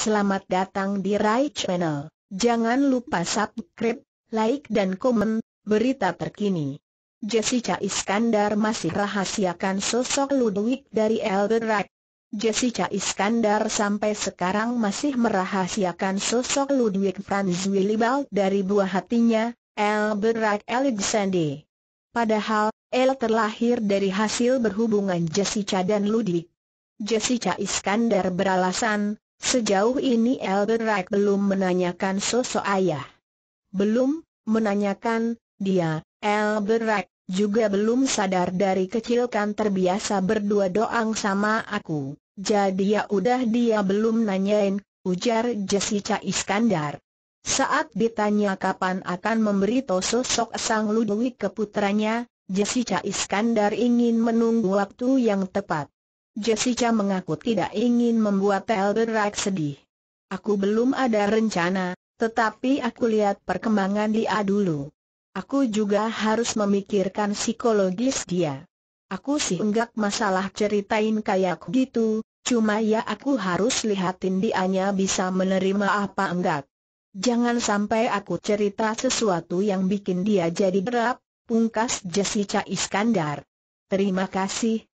Selamat datang di Rai Channel. Jangan lupa subscribe, like dan komen, berita terkini. Jessica Iskandar masih rahasiakan sosok Ludwig dari Elberak. Jessica Iskandar sampai sekarang masih merahasiakan sosok Ludwig Franz Willibald dari buah hatinya, Elberak Alexander. Padahal, El terlahir dari hasil berhubungan Jessica dan Ludwig. Jessica Iskandar beralasan, Sejauh ini Elberak belum menanyakan sosok ayah. Belum, menanyakan, dia, Elberak, juga belum sadar dari kecil kan terbiasa berdua doang sama aku. Jadi ya udah dia belum nanyain, ujar Jessica Iskandar. Saat ditanya kapan akan memberi sosok sang Ludwig ke putranya, Jessica Iskandar ingin menunggu waktu yang tepat. Jessica mengaku tidak ingin membuat Elberak sedih. Aku belum ada rencana, tetapi aku lihat perkembangan dia dulu. Aku juga harus memikirkan psikologis dia. Aku sih enggak masalah ceritain kayak gitu, cuma ya aku harus lihatin dianya bisa menerima apa enggak. Jangan sampai aku cerita sesuatu yang bikin dia jadi berat. pungkas Jessica Iskandar. Terima kasih,